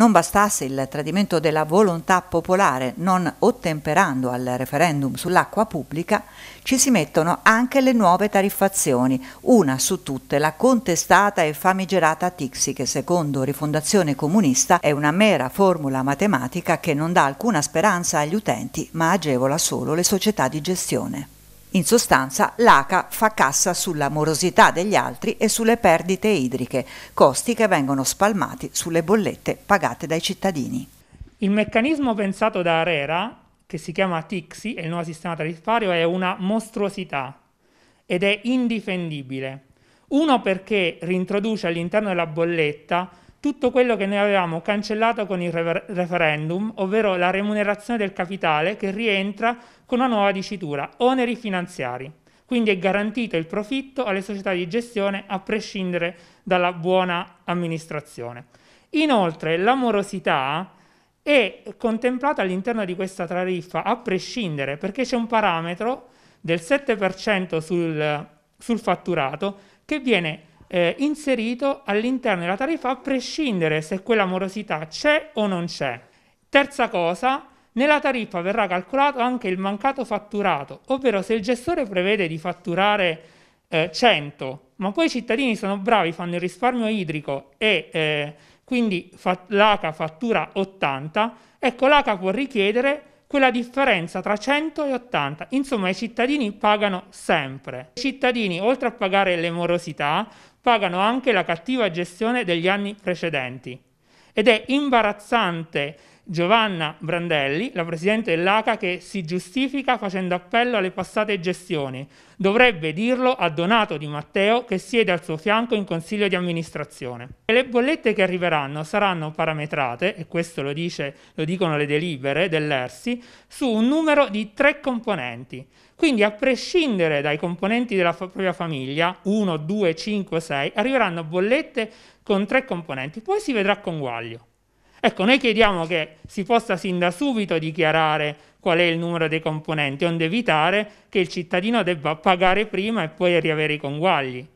non bastasse il tradimento della volontà popolare non ottemperando al referendum sull'acqua pubblica, ci si mettono anche le nuove tariffazioni, una su tutte la contestata e famigerata Tixi che secondo Rifondazione Comunista è una mera formula matematica che non dà alcuna speranza agli utenti ma agevola solo le società di gestione. In sostanza, l'ACA fa cassa sulla morosità degli altri e sulle perdite idriche, costi che vengono spalmati sulle bollette pagate dai cittadini. Il meccanismo pensato da Arera, che si chiama Tixi, e il nuovo sistema tariffario, è una mostruosità ed è indifendibile. Uno perché rintroduce all'interno della bolletta tutto quello che noi avevamo cancellato con il refer- referendum, ovvero la remunerazione del capitale che rientra con una nuova dicitura, oneri finanziari. Quindi è garantito il profitto alle società di gestione a prescindere dalla buona amministrazione. Inoltre l'amorosità è contemplata all'interno di questa tariffa a prescindere perché c'è un parametro del 7% sul, sul fatturato che viene eh, inserito all'interno della tariffa a prescindere se quella morosità c'è o non c'è. Terza cosa, nella tariffa verrà calcolato anche il mancato fatturato, ovvero se il gestore prevede di fatturare eh, 100, ma poi i cittadini sono bravi, fanno il risparmio idrico e eh, quindi fa- l'ACA fattura 80, ecco l'ACA può richiedere quella differenza tra 100 e 80. Insomma, i cittadini pagano sempre. I cittadini, oltre a pagare le morosità, pagano anche la cattiva gestione degli anni precedenti. Ed è imbarazzante Giovanna Brandelli, la presidente dell'ACA, che si giustifica facendo appello alle passate gestioni. Dovrebbe dirlo a Donato Di Matteo, che siede al suo fianco in consiglio di amministrazione. E le bollette che arriveranno saranno parametrate, e questo lo, dice, lo dicono le delibere dell'ERSI, su un numero di tre componenti. Quindi, a prescindere dai componenti della fa- propria famiglia, 1, 2, 5, 6, arriveranno bollette con tre componenti. Poi si vedrà con guaglio. Ecco, noi chiediamo che si possa sin da subito dichiarare qual è il numero dei componenti, onde evitare che il cittadino debba pagare prima e poi riavere i conguagli.